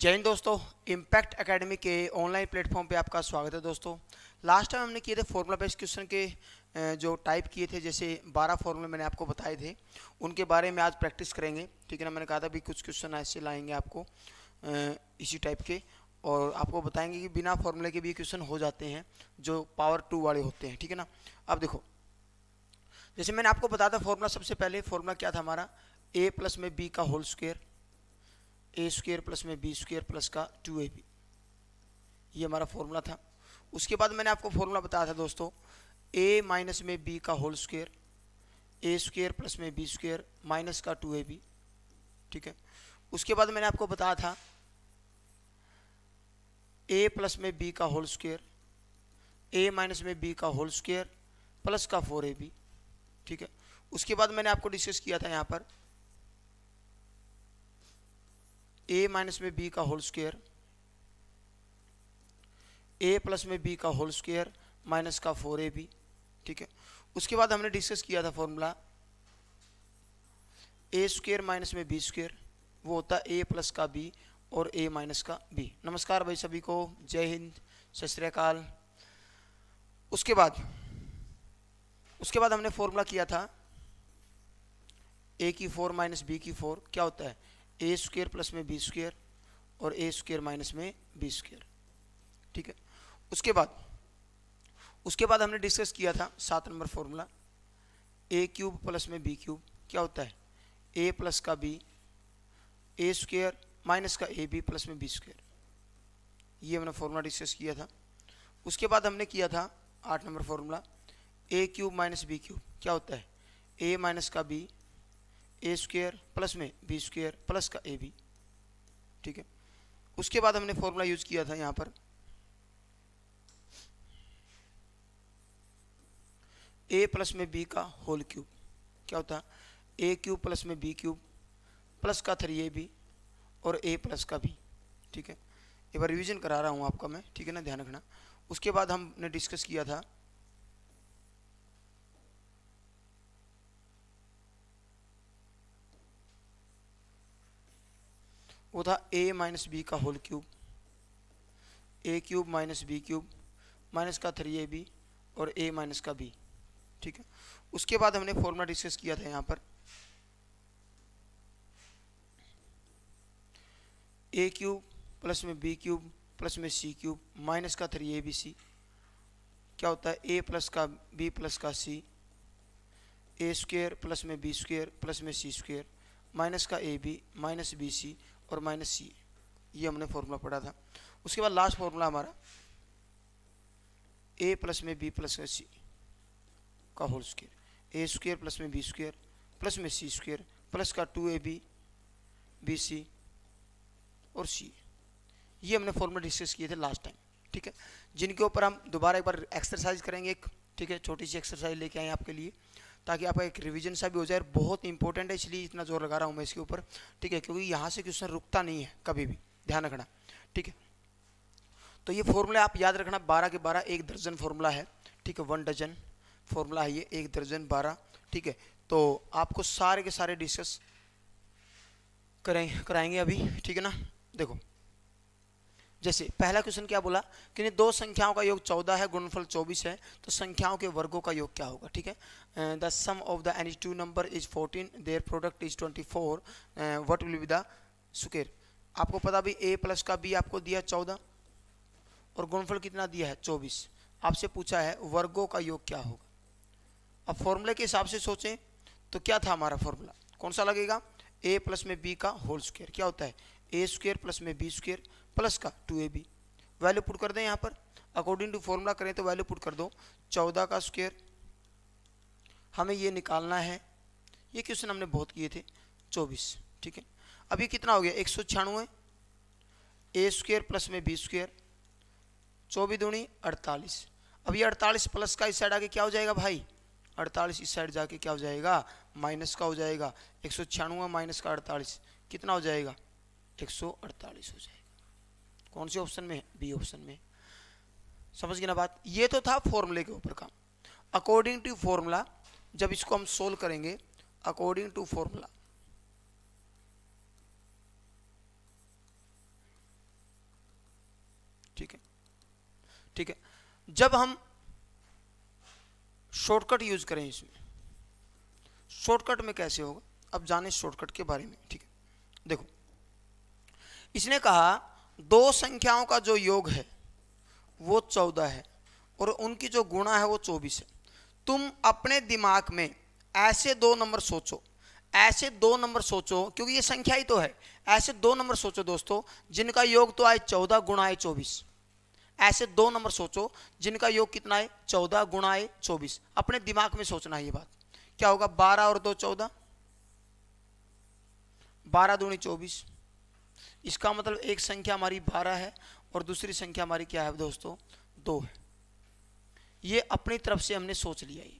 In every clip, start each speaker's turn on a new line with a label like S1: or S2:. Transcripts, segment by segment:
S1: जय हिंद दोस्तों इम्पैक्ट एकेडमी के ऑनलाइन प्लेटफॉर्म पे आपका स्वागत है दोस्तों लास्ट टाइम हमने किए थे फॉर्मूला बेस्ड क्वेश्चन के जो टाइप किए थे जैसे 12 फॉर्मूले मैंने आपको बताए थे उनके बारे में आज प्रैक्टिस करेंगे ठीक है ना मैंने कहा था भी कुछ क्वेश्चन ऐसे लाएंगे आपको इसी टाइप के और आपको बताएंगे कि बिना फॉर्मूले के भी क्वेश्चन हो जाते हैं जो पावर टू वाले होते हैं ठीक है ना अब देखो जैसे मैंने आपको बताया था फॉर्मूला सबसे पहले फॉर्मूला क्या था हमारा ए प्लस में बी का whole square A square plus में बी स्क्वेयर प्लस का टू ए बी ये हमारा फॉर्मूला था उसके बाद मैंने आपको फॉर्मूला बताया था दोस्तों ए माइनस में बी का whole square A square plus में बी स्क्वेयर माइनस का टू ए बी ठीक है उसके बाद मैंने आपको बताया था ए प्लस में बी का होल स्क्वेयर ए माइनस में बी का होल स्क्वेयर प्लस का फोर ए बी ठीक है उसके बाद मैंने आपको डिस्कस किया था यहाँ पर ए माइनस में बी का होल स्क्वेयर ए प्लस में बी का होल स्क्वेयर माइनस का फोर ए बी ठीक है उसके बाद हमने डिस्कस किया था फॉर्मूला ए स्क्वेयर माइनस में बी स्क्वेयर वो होता है ए प्लस का बी और ए माइनस का बी नमस्कार भाई सभी को जय हिंद सत श्रीकाल उसके बाद उसके बाद हमने फॉर्मूला किया था ए की फोर माइनस बी की फोर क्या होता है ए स्क्वेयर प्लस में बी स्क्वेयर और ए स्क्वेयर माइनस में बी स्क्वेयर ठीक है उसके बाद उसके बाद हमने डिस्कस किया था सात number formula A cube plus में बी क्यूब क्या होता है ए प्लस का बी ए स्क्वेयर माइनस का ए बी प्लस में बी स्क्वेयर ये हमने फॉर्मूला डिस्कस किया था उसके बाद हमने किया था आठ number formula A cube minus B cube क्या होता है ए माइनस का बी ए स्क्वेयर प्लस में बी स्क्वेयर प्लस का ए बी ठीक है उसके बाद हमने फॉर्मूला यूज किया था यहाँ पर ए प्लस में बी का होल क्यूब क्या होता ए क्यूब प्लस में बी क्यूब प्लस का थ्री ए बी और ए प्लस का बी ठीक है एक बार रिविजन करा रहा हूँ आपका मैं ठीक है ना ध्यान रखना उसके बाद हमने डिस्कस किया था वो था ए माइनस बी का whole cube A cube minus B cube minus का थ्री ए बी और ए माइनस का बी ठीक है उसके बाद हमने फॉर्मूला डिस्कस किया था यहाँ पर ए क्यूब प्लस में बी क्यूब प्लस में सी क्यूब माइनस का थ्री ए बी सी क्या होता है ए प्लस का बी प्लस का सी ए स्क्वेयर प्लस में बी स्क्वेयर प्लस में सी स्क्वेयर माइनस का A B minus B C और माइनस सी ये हमने फॉर्मूला पढ़ा था उसके बाद लास्ट फॉर्मूला हमारा ए प्लस में बी प्लस में सी का whole square A square plus में बी स्क्वेयर प्लस में सी स्क्वेयर प्लस का two A B B C और सी ये हमने फॉर्मूला डिस्कस किए थे लास्ट टाइम ठीक है जिनके ऊपर हम दोबारा एक बार एक्सरसाइज करेंगे एक ठीक है छोटी सी एक्सरसाइज लेके आए आपके लिए ताकि आपका एक रिविजन सा भी हो जाए बहुत इंपॉर्टेंट है इसलिए इतना जोर लगा रहा हूँ मैं इसके ऊपर ठीक है क्योंकि यहाँ से क्वेश्चन रुकता नहीं है कभी भी ध्यान रखना ठीक है तो ये फॉर्मूला आप याद रखना बारह के बारह एक दर्जन फॉर्मूला है ठीक है वन डजन फॉर्मूला है ये एक दर्जन बारह ठीक है तो आपको सारे के सारे डिस्कस करें कराएंगे अभी ठीक है ना देखो जैसे पहला क्वेश्चन क्या बोला कि दो संख्याओं का योग चौदह है गुणफल चौबीस है तो संख्याओं के वर्गों का योग क्या होगा ठीक है the sum of the any two number is fourteen their product is twenty four what will be the square आपको पता भी ए प्लस का बी आपको दिया चौदह और गुणफल कितना दिया है चौबीस आपसे पूछा है वर्गों का योग क्या होगा अब फॉर्मूले के हिसाब से सोचें तो क्या था हमारा फॉर्मूला कौन सा लगेगा ए प्लस में बी का होल स्क्वेयर क्या होता है ए स्क्वेयर प्लस में बी स्क्वेयर प्लस का two A B value put कर दें यहाँ पर अकॉर्डिंग टू फॉर्मूला करें तो वैल्यू पुट कर दो चौदह का स्क्वेयर हमें ये निकालना है ये क्वेश्चन हमने बहुत किए थे चौबीस ठीक है अब ये कितना हो गया एक सौ छियानवे ए स्क्वेयर प्लस में बी स्क्वेयर चौबीस दूनी अड़तालीस अब ये अड़तालीस प्लस का इस साइड आके क्या हो जाएगा भाई अड़तालीस इस साइड जाके क्या हो जाएगा माइनस का हो जाएगा एक सौ छियानवे माइनस का अड़तालीस कितना हो जाएगा एक सौ अड़तालीस हो जाएगा कौन से ऑप्शन में बी ऑप्शन में समझ गई ना बात ये तो था फॉर्मूले के ऊपर का अकॉर्डिंग टू फॉर्मूला जब इसको हम सोल्व करेंगे अकॉर्डिंग टू फॉर्मूला ठीक है ठीक है जब हम शॉर्टकट यूज करें इसमें शॉर्टकट में कैसे होगा अब जाने शॉर्टकट के बारे में ठीक है देखो इसने कहा दो संख्याओं का जो योग है वो चौदह है और उनकी जो गुणा है वो चौबीस है तुम अपने दिमाग में ऐसे दो नंबर सोचो ऐसे दो नंबर सोचो क्योंकि ये संख्या ही तो है ऐसे दो नंबर सोचो दोस्तों जिनका योग तो आए चौदह गुणा चौबीस ऐसे दो नंबर सोचो जिनका योग कितना है चौदह गुणा चौबीस अपने दिमाग में सोचना है ये बात क्या होगा बारह और दो चौदह बारह दूनी चौबीस इसका मतलब एक संख्या हमारी बारह है और दूसरी संख्या हमारी क्या है दोस्तों दो है ये अपनी तरफ से हमने सोच लिया ये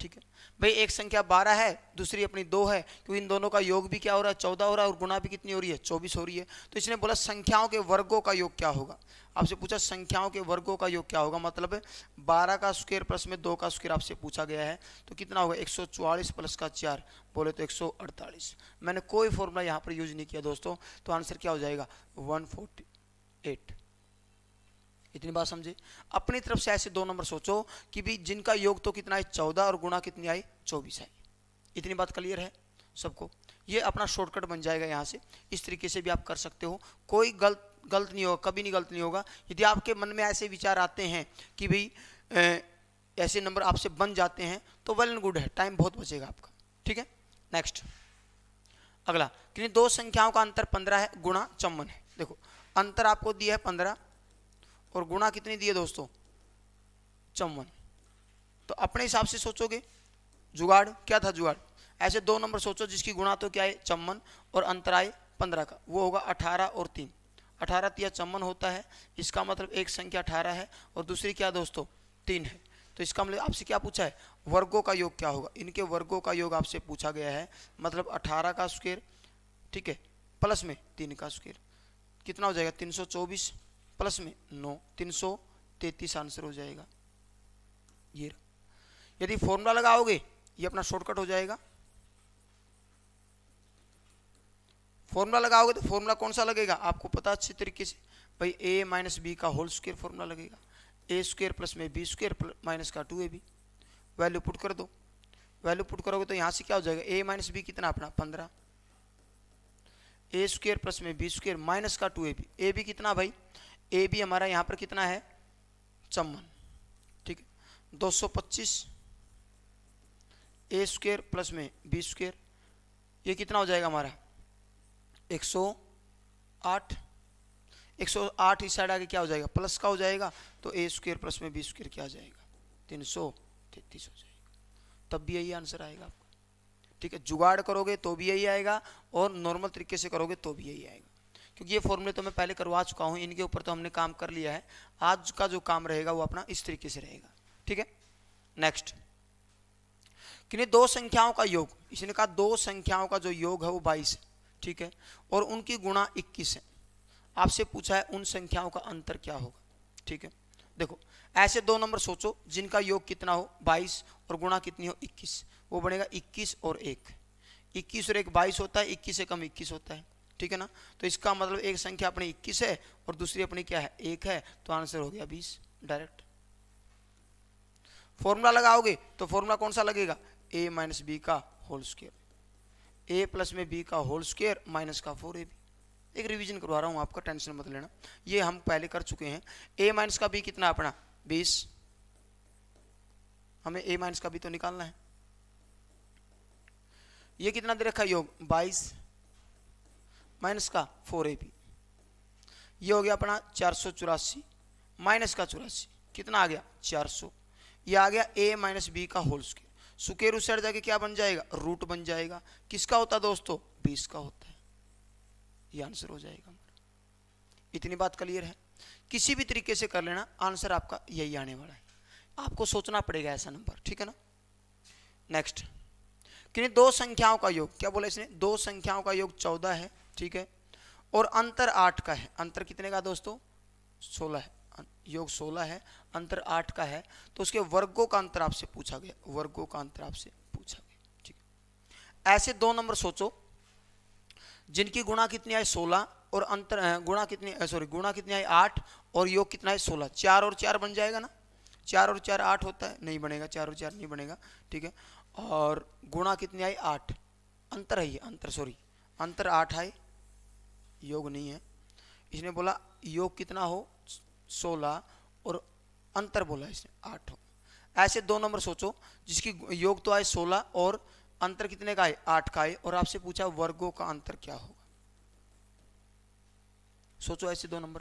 S1: ठीक है भाई एक संख्या बारह है दूसरी अपनी दो है क्योंकि इन दोनों का योग भी क्या हो रहा है चौदह हो रहा है और गुणा भी कितनी हो रही है चौबीस हो रही है तो इसने बोला संख्याओं के वर्गों का योग क्या होगा आपसे पूछा संख्याओं के वर्गों का योग क्या होगा मतलब बारह का स्क्वेयर प्लस में दो का स्क्वेयर आपसे पूछा गया है तो कितना होगा एक सौ चौवालीस प्लस का चार बोले तो एक सौ अड़तालीस मैंने कोई फॉर्मूला यहाँ पर यूज नहीं किया दोस्तों तो आंसर क्या हो जाएगा वन फोर्टी एट इतनी बात समझे अपनी तरफ से ऐसे दो नंबर सोचो कि भी जिनका योग तो कितना है चौदह और गुणा कितनी आई चौबीस आई इतनी बात क्लियर है सबको ये अपना शॉर्टकट बन जाएगा यहाँ से इस तरीके से भी आप कर सकते हो कोई गलत गलत नहीं होगा कभी नहीं गलत नहीं होगा यदि आपके मन में ऐसे विचार आते हैं कि भाई ऐसे नंबर आपसे बन जाते हैं तो वेल एंड गुड है टाइम बहुत बचेगा आपका ठीक है नेक्स्ट अगला कि दो संख्याओं का अंतर पंद्रह है गुणा चौवन है देखो अंतर आपको दिया है पंद्रह और गुणा कितने दिए दोस्तों चौवन तो अपने हिसाब से सोचोगे जुगाड़ क्या था जुगाड़ ऐसे दो नंबर सोचो जिसकी गुणा तो क्या है चम्मन और अंतराय पंद्रह का वो होगा अठारह और तीन अठारह तिया चम्मन होता है इसका मतलब एक संख्या अठारह है और दूसरी क्या दोस्तों तीन है तो इसका मतलब आपसे क्या पूछा है वर्गों का योग क्या होगा इनके वर्गों का योग आपसे पूछा गया है मतलब अठारह का स्क्वेयर ठीक है प्लस में तीन का स्क्वेयर कितना हो जाएगा तीन सौ चौबीस प्लस में नौ तीन सौ तैतीस आंसर हो जाएगा ये यदि फॉर्मूला लगाओगे ये अपना शॉर्टकट हो जाएगा फॉर्मूला लगाओगे तो फॉर्मूला कौन सा लगेगा आपको पता अच्छे तरीके से भाई ए माइनस बी का होल स्क्वेयर फॉर्मूला लगेगा ए स्क्वेयर प्लस में बी स्क्वेयर माइनस का two A B value put कर दो वैल्यू पुट करोगे तो यहाँ से क्या हो जाएगा ए माइनस बी कितना अपना पंद्रह ए स्क्वेयर प्लस में बी स्क्वेयर माइनस का two A B A B कितना भाई ए बी हमारा यहाँ पर कितना है चौवन ठीक है दो सौ पच्चीस ए स्क्वेयर प्लस में बी स्क्वेयर ये कितना हो जाएगा हमारा एक सौ आठ एक सौ आठ इस साइड आगे क्या हो जाएगा प्लस का हो जाएगा तो ए स्क्वेयर प्लस में बी स्क्वेयर क्या हो जाएगा तीन सौ तैतीस हो जाएगा तब भी यही आंसर आएगा आपका ठीक है जुगाड़ करोगे तो भी यही आएगा और नॉर्मल तरीके से करोगे तो भी यही आएगा क्योंकि ये फॉर्मूले तो मैं पहले करवा चुका हूँ इनके ऊपर तो हमने काम कर लिया है आज का जो काम रहेगा वो अपना इस तरीके से रहेगा ठीक है नेक्स्ट किन्हीं दो संख्याओं का योग इसने कहा दो संख्याओं का जो योग है वो बाईस ठीक है और उनकी गुणा इक्कीस है आपसे पूछा है उन संख्याओं का अंतर क्या होगा ठीक है देखो ऐसे दो नंबर सोचो जिनका योग कितना हो 22 और गुणा कितनी हो 21 वो बनेगा 21 और एक 21 और एक 22 होता है 21 से कम 21 होता है ठीक है ना तो इसका मतलब एक संख्या अपनी इक्कीस है और दूसरी अपनी क्या है एक है तो आंसर हो गया बीस डायरेक्ट फॉर्मूला लगाओगे तो फॉर्मूला कौन सा लगेगा ए माइनस बी का होल स्क्वेयर ए प्लस में बी का होल स्क्वेयर माइनस का फोर ए बी एक रिविजन करवा रहा हूँ आपका टेंशन मत लेना ये हम पहले कर चुके हैं ए माइनस का बी कितना अपना बीस हमें ए माइनस का बी तो निकालना है ये कितना दे रखा योग बाईस माइनस का फोर ए बी ये हो गया अपना चार सौ चौरासी माइनस का चौरासी कितना आ गया चार सौ ये आ गया ए माइनस बी का होल स्केयर सुकेर उस साइड जाके क्या बन जाएगा रूट बन जाएगा किसका होता दोस्तों बीस का होता है ये आंसर हो जाएगा इतनी बात क्लियर है किसी भी तरीके से कर लेना आंसर आपका यही आने वाला है आपको सोचना पड़ेगा ऐसा नंबर ठीक है ना नेक्स्ट कि दो संख्याओं का योग क्या बोला इसने दो संख्याओं का योग चौदह है ठीक है और अंतर आठ का है अंतर कितने का दोस्तों सोलह है अं, योग सोलह है अंतर आठ का है तो उसके वर्गों का अंतर आपसे पूछा गया वर्गों का अंतर आपसे पूछा गया ठीक है ऐसे दो नंबर सोचो जिनकी गुणा कितनी आई सोलह और अंतर अं, गुणा कितनी सॉरी गुणा कितनी आई आठ और योग कितना है सोलह चार और चार बन जाएगा ना चार और चार आठ होता है नहीं बनेगा चार और चार नहीं बनेगा ठीक है और गुणा कितनी आई आठ अंतर है ये अंतर सॉरी अंतर आठ आई योग नहीं है इसने बोला योग कितना हो सोलह और अंतर बोला इसने आठ हो ऐसे दो नंबर सोचो जिसकी योग तो आए सोलह और अंतर कितने का आए आठ का आए और आपसे पूछा वर्गों का अंतर क्या होगा सोचो ऐसे दो नंबर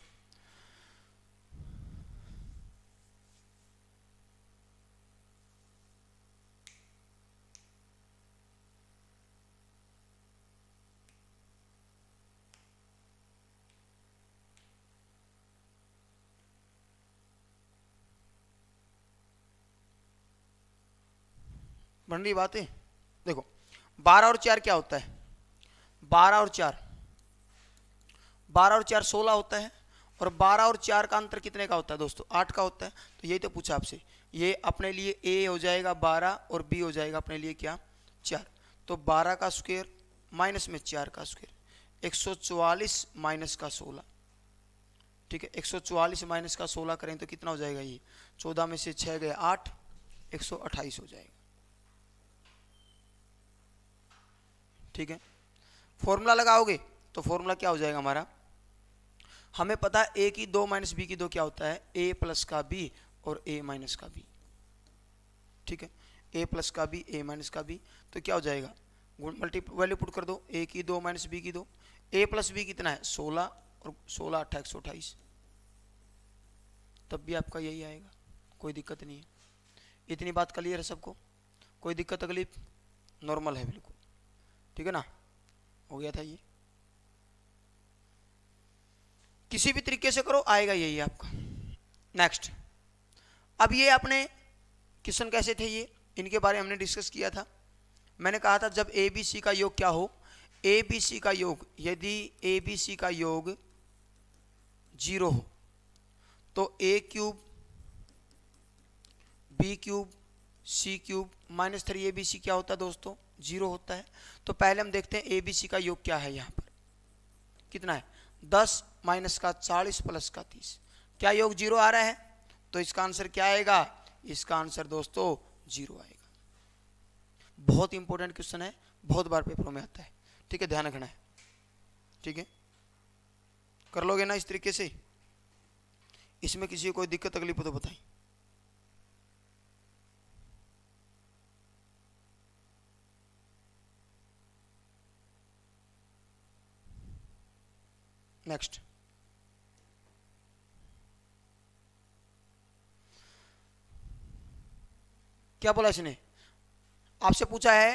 S1: बन रही बातें देखो बारह और चार क्या होता है बारह और चार बारह और चार सोलह होता है और बारह और चार का अंतर कितने का होता है दोस्तों आठ का होता है तो यही तो पूछा आपसे ये अपने लिए ए हो जाएगा बारह और बी हो जाएगा अपने लिए क्या चार तो बारह का स्क्वेयर माइनस में चार का स्क्वेयर एक सौ चवालीस माइनस का सोलह ठीक है एक सौ चवालीस माइनस का सोलह करें तो कितना हो जाएगा ये चौदह में से छः गए आठ एक सौ अट्ठाईस हो जाएगा ठीक है फॉर्मूला लगाओगे तो फॉर्मूला क्या हो जाएगा हमारा हमें पता है ए की दो माइनस बी की दो क्या होता है ए प्लस का बी और ए माइनस का बी ठीक है ए प्लस का बी ए माइनस का बी तो क्या हो जाएगा गुण मल्टी वैल्यू पुट कर दो ए की दो माइनस बी की दो ए प्लस बी कितना है सोलह और सोलह अट्ठा एक सौ अट्ठाईस तब भी आपका यही आएगा कोई दिक्कत नहीं है इतनी बात क्लियर है सबको कोई दिक्कत तकलीफ नॉर्मल है बिल्कुल ठीक है ना हो गया था ये किसी भी तरीके से करो आएगा यही आपका नेक्स्ट अब ये आपने क्वेश्चन कैसे थे ये इनके बारे में हमने डिस्कस किया था मैंने कहा था जब ए बी सी का योग क्या हो ए बी सी का योग यदि ए बी सी का योग जीरो हो तो A cube B cube C cube minus three A B C क्या होता है दोस्तों जीरो होता है तो पहले हम देखते हैं ए बी सी का योग क्या है यहाँ पर कितना है दस माइनस का चालीस प्लस का तीस क्या योग जीरो आ रहा है तो इसका आंसर क्या आएगा इसका आंसर दोस्तों जीरो आएगा बहुत इंपॉर्टेंट क्वेश्चन है बहुत बार पेपरों में आता है ठीक है ध्यान रखना है ठीक है कर लोगे ना इस तरीके से इसमें किसी को कोई दिक्कत तकलीफ हो तो बताएं नेक्स्ट क्या बोला इसने आपसे पूछा है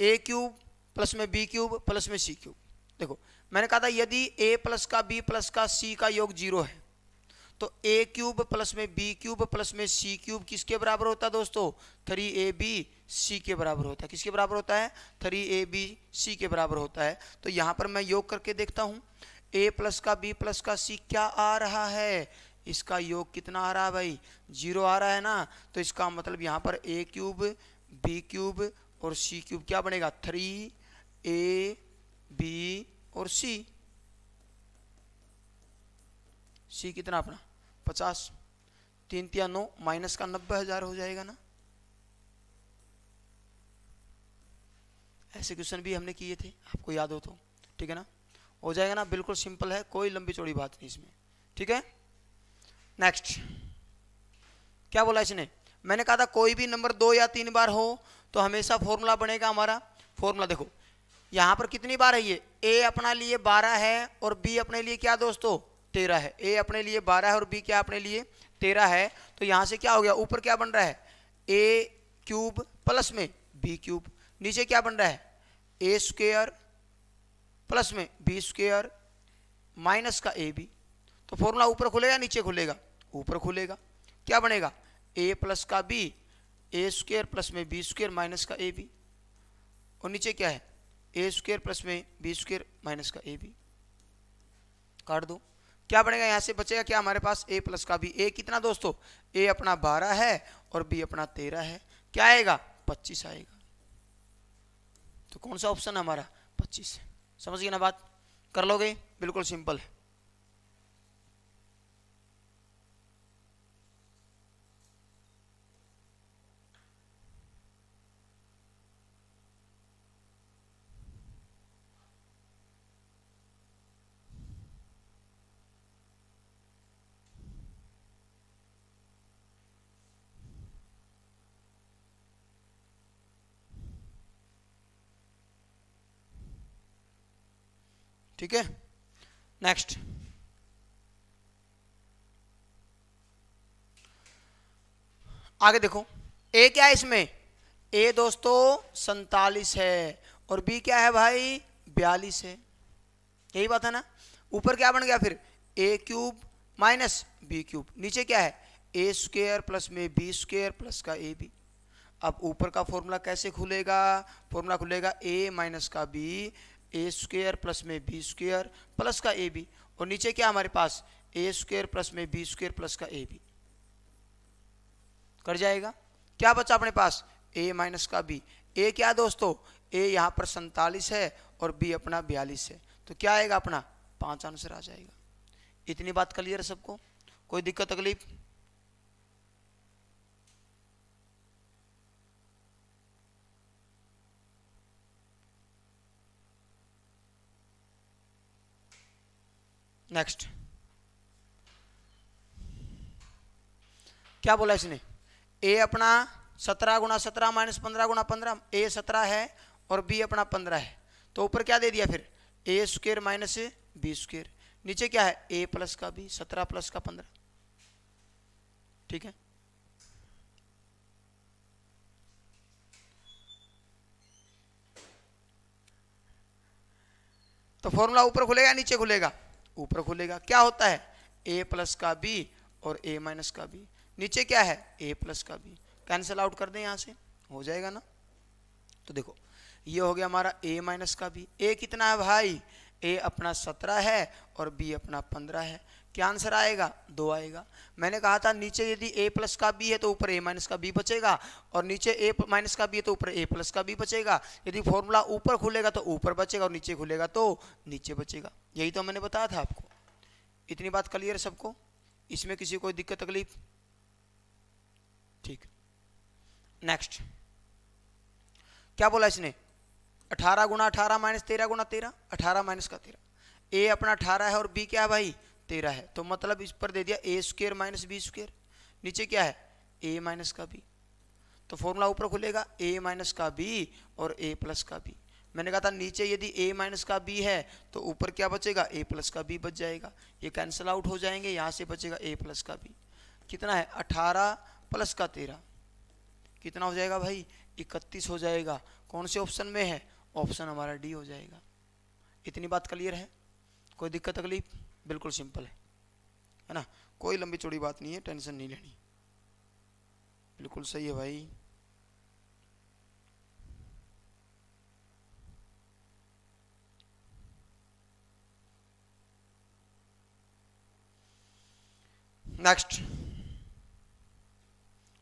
S1: ए क्यूब प्लस में बी क्यूब प्लस में सी क्यूब देखो मैंने कहा था यदि ए प्लस का बी प्लस का सी का योग जीरो है तो ए क्यूब प्लस में बी क्यूब प्लस में सी क्यूब किसके बराबर होता है दोस्तों थ्री ए बी सी के बराबर होता है किसके बराबर होता है थ्री ए बी सी के बराबर होता है तो यहाँ पर मैं योग करके देखता हूँ ए प्लस का बी प्लस का सी क्या आ रहा है इसका योग कितना आ रहा है भाई जीरो आ रहा है ना तो इसका मतलब यहाँ पर ए क्यूब बी क्यूब और सी क्यूब क्या बनेगा थ्री ए बी और सी सी कितना अपना पचास तीन तिया नौ माइनस का नब्बे हजार हो जाएगा ना ऐसे क्वेश्चन भी हमने किए थे आपको याद हो तो ठीक है ना हो जाएगा ना बिल्कुल सिंपल है कोई लंबी चौड़ी बात नहीं इसमें ठीक है नेक्स्ट क्या बोला इसने मैंने कहा था कोई भी नंबर दो या तीन बार हो तो हमेशा फॉर्मूला बनेगा हमारा फॉर्मूला देखो यहां पर कितनी बार है ये ए अपना लिए बारह है और बी अपने लिए क्या दोस्तों तेरह है ए अपने लिए बारह है और बी क्या अपने लिए तेरह है तो यहाँ से क्या हो गया ऊपर क्या बन रहा है ए क्यूब प्लस में बी क्यूब नीचे क्या बन रहा है ए स्क्वेयर प्लस में बी स्क्वेयर माइनस का ए बी तो फॉर्मूला ऊपर खुलेगा नीचे खुलेगा ऊपर खुलेगा क्या बनेगा ए प्लस का बी ए स्क्वेयर प्लस में बी स्क्वेयर माइनस का ए बी और नीचे क्या है ए स्क्वेयर प्लस में बी स्क्वेयर माइनस का ए बी काट दो क्या बनेगा यहाँ से बचेगा क्या हमारे पास ए प्लस का भी ए कितना दोस्तों ए अपना बारह है और बी अपना तेरह है क्या आएगा पच्चीस आएगा तो कौन सा ऑप्शन हमारा पच्चीस समझ गए ना बात कर लोगे बिल्कुल सिंपल है ठीक है नेक्स्ट आगे देखो ए क्या है इसमें ए दोस्तों सैतालीस है और बी क्या है भाई बयालीस है यही बात है ना ऊपर क्या बन गया फिर A cube minus B cube नीचे क्या है ए स्क्वेयर प्लस में बी स्क्वेयर प्लस का ए बी अब ऊपर का फॉर्मूला कैसे खुलेगा फॉर्मूला खुलेगा ए माइनस का बी ए स्क्वेयर प्लस में बी स्क्वेयर प्लस का ए बी और नीचे क्या हमारे पास ए स्क्वेयर प्लस में बी स्क्वेयर प्लस का ए बी कर जाएगा क्या बचा अपने पास ए माइनस का बी ए क्या दोस्तों ए यहाँ पर सैतालीस है और बी अपना बयालीस है तो क्या आएगा अपना पाँच आंसर आ जाएगा इतनी बात क्लियर है सबको कोई दिक्कत तकलीफ नेक्स्ट क्या बोला इसने ए अपना सत्रह गुना सत्रह माइनस पंद्रह गुना पंद्रह ए सत्रह है और बी अपना पंद्रह है तो ऊपर क्या दे दिया फिर A square minus B square नीचे क्या है ए प्लस का बी सत्रह प्लस का पंद्रह ठीक है तो फॉर्मूला ऊपर खुलेगा नीचे खुलेगा ऊपर खुलेगा क्या होता है ए प्लस का बी और ए माइनस का बी नीचे क्या है ए प्लस का बी कैंसिल आउट कर दें यहाँ से हो जाएगा ना तो देखो ये हो गया हमारा ए माइनस का बी ए कितना है भाई ए अपना सत्रह है और बी अपना पंद्रह है क्या आंसर आएगा दो आएगा मैंने कहा था नीचे यदि ए प्लस का बी है तो ऊपर ए माइनस का बी बचेगा और नीचे ए माइनस का बी है तो ऊपर ए प्लस का बी बचेगा यदि फॉर्मूला ऊपर खुलेगा तो ऊपर बचेगा और नीचे खुलेगा तो नीचे बचेगा यही तो मैंने बताया था आपको इतनी बात क्लियर है सबको इसमें किसी कोई दिक्कत तकलीफ ठीक नेक्स्ट क्या बोला इसने अठारह गुना अठारह माइनस तेरह गुना तेरह अठारह माइनस का तेरह ए अपना अठारह है और बी क्या है भाई तेरह है तो मतलब इस पर दे दिया A square minus B square नीचे क्या है ए माइनस का बी तो फॉर्मूला ऊपर खुलेगा ए माइनस का बी और ए प्लस का बी मैंने कहा था नीचे यदि ए माइनस का बी है तो ऊपर क्या बचेगा ए प्लस का बी बच जाएगा ये कैंसिल आउट हो जाएंगे यहाँ से बचेगा ए प्लस का बी कितना है अठारह प्लस का तेरह कितना हो जाएगा भाई इकतीस हो जाएगा कौन से ऑप्शन में है ऑप्शन हमारा डी हो जाएगा इतनी बात क्लियर है कोई दिक्कत तकलीफ बिल्कुल सिंपल है है ना कोई लंबी चौड़ी बात नहीं है टेंशन नहीं लेनी बिल्कुल सही है भाई नेक्स्ट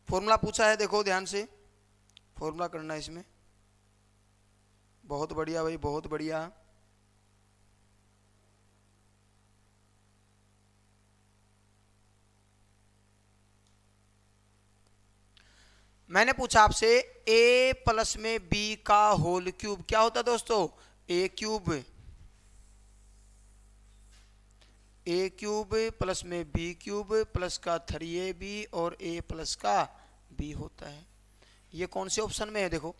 S1: फॉर्मूला पूछा है देखो ध्यान से फॉर्मूला करना इसमें बहुत बढ़िया भाई बहुत बढ़िया मैंने पूछा आपसे ए प्लस में बी का होल क्यूब क्या होता है दोस्तों A cube A cube plus में बी क्यूब प्लस का थ्री ए बी और ए प्लस का बी होता है ये कौन से ऑप्शन में है देखो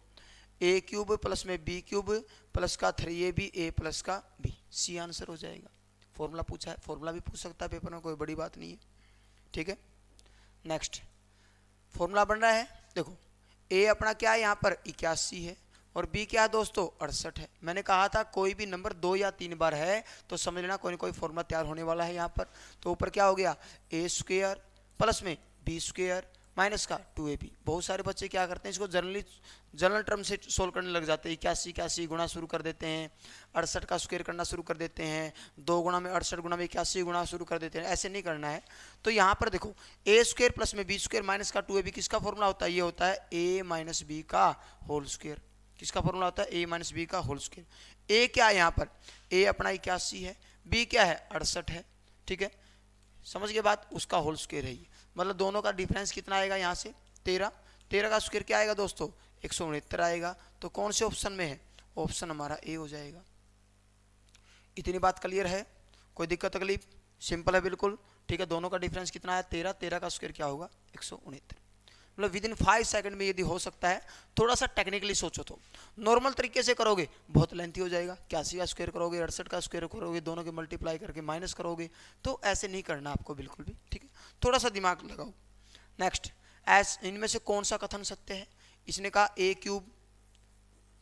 S1: ए क्यूब प्लस में बी क्यूब प्लस का three A B A plus का बी सी आंसर हो जाएगा फॉर्मूला पूछा है फॉर्मूला भी पूछ सकता है पेपर में कोई बड़ी बात नहीं है ठीक है नेक्स्ट फॉर्मूला बन रहा है देखो ए अपना क्या है यहाँ पर इक्यासी है और बी क्या है दोस्तों अड़सठ है मैंने कहा था कोई भी नंबर दो या तीन बार है तो समझ लेना कोई ना कोई फॉर्मूला तैयार होने वाला है यहाँ पर तो ऊपर क्या हो गया ए स्क्वेयर प्लस में बी स्क्वेयर माइनस का टू ए बी बहुत सारे बच्चे क्या करते हैं इसको जनरली जनरल टर्म से सोल्व करने लग जाते हैं इक्यासी इक्यासी गुणा शुरू कर देते हैं अड़सठ का स्क्वेयर करना शुरू कर देते हैं दो गुणा में अड़सठ गुना में इक्यासी गुणा शुरू कर देते हैं ऐसे नहीं करना है तो यहाँ पर देखो ए स्क्वेयर प्लस में बी स्क्वेयर माइनस का टू ए बी किसका फॉर्मूला होता है ये होता है ए माइनस बी का होल स्क्वेयर किसका फॉर्मूला होता है ए माइनस बी का होल स्क्वेयर ए क्या है यहाँ पर ए अपना इक्यासी है बी क्या है अड़सठ है ठीक है समझ गए बात उसका होल स्क्वेयर है ये मतलब दोनों का डिफरेंस कितना आएगा यहाँ से तेरह तेरह का स्क्वेयर क्या आएगा दोस्तों एक सौ उनहत्तर आएगा तो कौन से ऑप्शन में है ऑप्शन हमारा ए हो जाएगा इतनी बात क्लियर है कोई दिक्कत तकलीफ सिंपल है बिल्कुल ठीक है दोनों का डिफरेंस कितना है तेरह तेरह का स्क्वेयर क्या होगा एक सौ उनहत्तर मतलब विद इन फाइव सेकंड में यदि हो सकता है थोड़ा सा टेक्निकली सोचो तो नॉर्मल तरीके से करोगे बहुत लेंथी हो जाएगा इक्यासी का स्क्वायर करोगे अड़सठ का स्क्वायर करोगे दोनों के मल्टीप्लाई करके माइनस करोगे तो ऐसे नहीं करना आपको बिल्कुल भी ठीक है थोड़ा सा दिमाग लगाओ नेक्स्ट एस इनमें से कौन सा कथन सत्य है इसने कहा ए क्यूब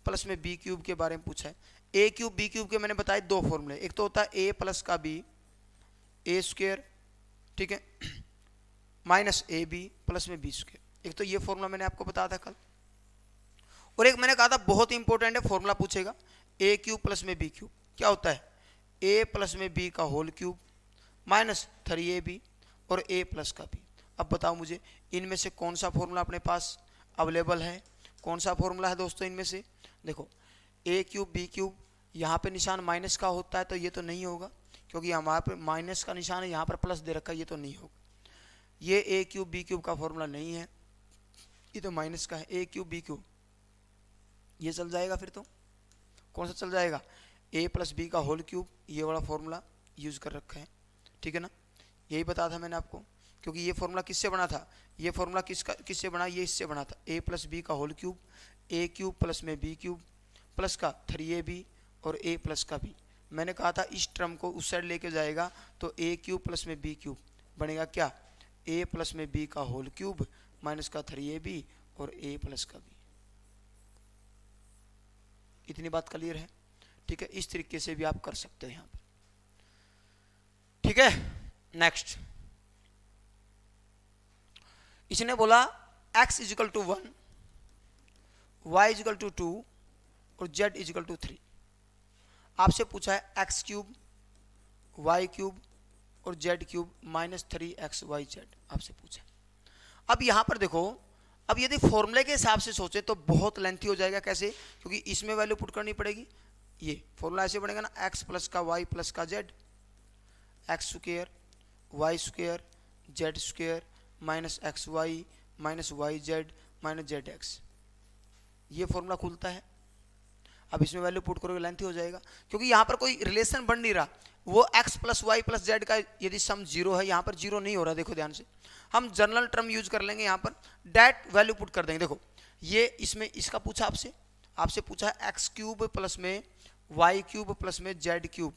S1: प्लस में बी क्यूब के बारे में पूछा है ए क्यूब बी क्यूब के मैंने बताए दो फॉर्मूले एक तो होता है ए प्लस का बी ए स्क्वेयर ठीक है माइनस ए बी प्लस में बी स्क्वेयर एक तो ये फॉर्मूला मैंने आपको बताया था कल और एक मैंने कहा था बहुत इंपॉर्टेंट है फॉर्मूला पूछेगा ए क्यूब प्लस में बी क्यूब क्या होता है ए प्लस में बी का whole cube minus three A B और ए प्लस का भी अब बताओ मुझे इनमें से कौन सा फॉर्मूला अपने पास अवेलेबल है कौन सा फॉर्मूला है दोस्तों इनमें से देखो ए क्यूब बी क्यूब यहाँ पे निशान माइनस का होता है तो ये तो नहीं होगा क्योंकि हमारे पे माइनस का निशान है यहाँ पर प्लस दे रखा है ये तो नहीं होगा ये ए क्यूब बी क्यूब का फॉर्मूला नहीं है ये तो माइनस का है ए क्यूब बी क्यूब ये चल जाएगा फिर तो कौन सा चल जाएगा ए प्लस बी का होल क्यूब ये वाला फॉर्मूला यूज़ कर रखा है ठीक है ना यही बताया था मैंने आपको क्योंकि ये फॉर्मूला किससे बना था ये फॉर्मूला किसका किससे बना ये इससे बना था ए प्लस बी का whole cube A cube plus में बी क्यूब प्लस का थ्री ए बी और ए प्लस का बी मैंने कहा था इस ट्रम को उस साइड लेके जाएगा तो ए क्यूब प्लस में बी क्यूब बनेगा क्या ए प्लस में बी का होल क्यूब माइनस का थ्री ए बी और ए प्लस का बी इतनी बात क्लियर है ठीक है इस तरीके से भी आप कर सकते हैं यहाँ पर ठीक है नेक्स्ट इसने बोला x equal to one Y equal to two और z इजिकल टू थ्री आपसे पूछा है एक्स क्यूब वाई क्यूब और Z cube minus three X Y Z आपसे पूछा अब यहां पर देखो अब यदि फॉर्मूले के हिसाब से सोचे तो बहुत लेंथी हो जाएगा कैसे क्योंकि इसमें वैल्यू पुट करनी पड़ेगी ये फॉर्मूला ऐसे बनेगा ना एक्स प्लस का वाई प्लस का Z X square Y square Z square minus X Y minus Y Z minus Z X ये फॉर्मूला खुलता है अब इसमें वैल्यू पुट करोगे लेंथ ही हो जाएगा क्योंकि यहाँ पर कोई रिलेशन बन नहीं रहा वो x plus Y plus Z का यदि सम जीरो है यहाँ पर जीरो नहीं हो रहा देखो ध्यान से हम जनरल टर्म यूज कर लेंगे यहाँ पर डैट वैल्यू पुट कर देंगे देखो ये इसमें इसका पूछा आपसे आपसे पूछा है एक्स क्यूब प्लस में वाई क्यूब प्लस में Z cube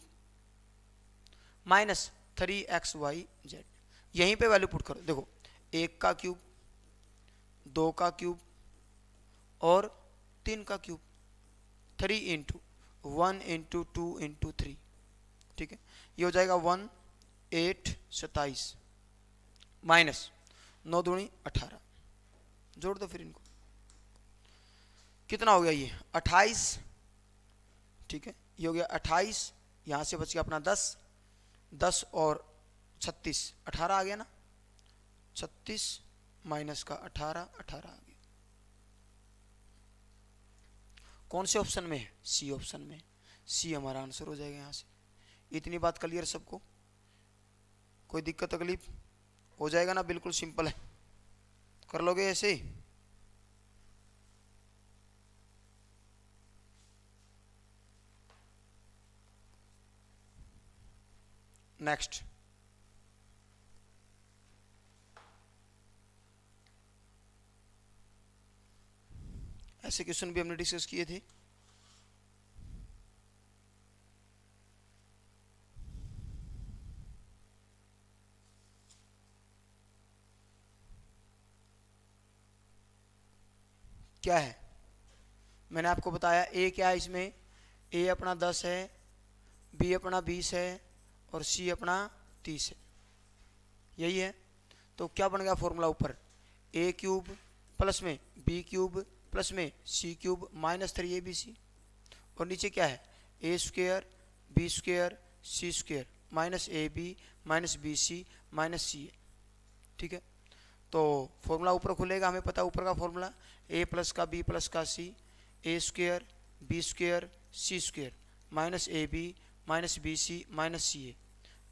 S1: minus three X Y Z यहीं पे वैल्यू पुट करो देखो एक का क्यूब दो का क्यूब और तीन का cube three into one into two into three ठीक है ये हो जाएगा वन एट सताइस माइनस नौ दूनी अठारह जोड़ दो फिर इनको कितना हो गया ये अट्ठाईस ठीक है ये हो गया अट्ठाईस यहाँ से बच गया अपना दस दस और छत्तीस अठारह आ गया ना छत्तीस माइनस का अठारह अठारह आ गया कौन से ऑप्शन में है सी ऑप्शन में सी हमारा आंसर हो जाएगा यहाँ से इतनी बात क्लियर सबको कोई दिक्कत तकलीफ हो जाएगा ना बिल्कुल सिंपल है कर लोगे ऐसे ही नेक्स्ट ऐसे क्वेश्चन भी हमने डिस्कस किए थे क्या है मैंने आपको बताया ए क्या है इसमें ए अपना दस है बी अपना बीस है और सी अपना तीस है यही है तो क्या बन गया फॉर्मूला ऊपर ए क्यूब प्लस में बी क्यूब प्लस में C cube minus three A B C और नीचे क्या है A square B square C square minus A B minus B C minus C A ठीक है तो फॉर्मूला ऊपर खुलेगा हमें पता ऊपर का फॉर्मूला ए प्लस का बी प्लस का C A square B square C square minus A B minus B C minus C A